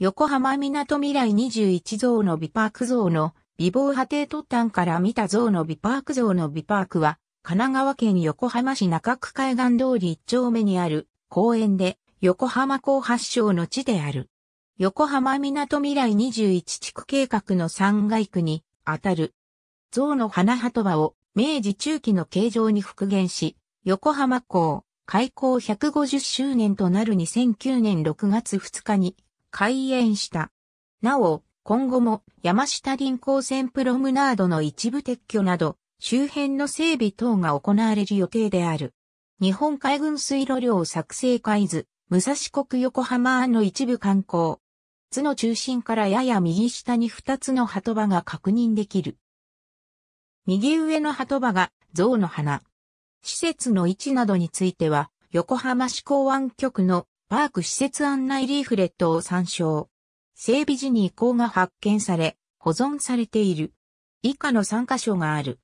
横浜港未来21像の美パーク像の美貌派邸突端から見た像の美パーク像の美パークは、神奈川県横浜市中区海岸通り1丁目にある公園で横浜港発祥の地である。横浜港未来21地区計画の3階区にあたる。像の花波と場を明治中期の形状に復元し、横浜港開港150周年となる2009年6月2日に開園した。なお、今後も山下林港線プロムナードの一部撤去など、周辺の整備等が行われる予定である。日本海軍水路量作成海図、武蔵国横浜の一部観光。図の中心からやや右下に2つの鳩場が確認できる。右上の鳩場が象の花。施設の位置などについては、横浜市港湾局のパーク施設案内リーフレットを参照。整備時に遺構が発見され、保存されている。以下の3箇所がある。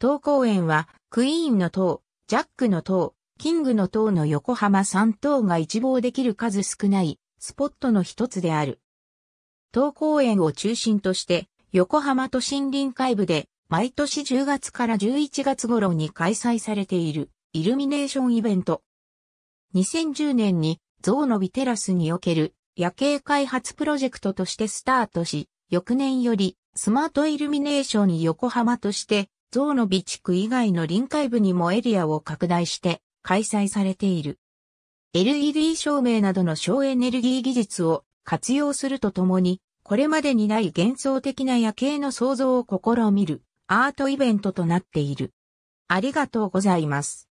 東公園は、クイーンの塔、ジャックの塔、キングの塔の横浜3塔が一望できる数少ないスポットの一つである。東公園を中心として、横浜都心臨海部で毎年10月から11月頃に開催されている。イルミネーションイベント。2010年に象の美テラスにおける夜景開発プロジェクトとしてスタートし、翌年よりスマートイルミネーション横浜としてウの美地区以外の臨海部にもエリアを拡大して開催されている。LED 照明などの省エネルギー技術を活用するとともに、これまでにない幻想的な夜景の創造を試みるアートイベントとなっている。ありがとうございます。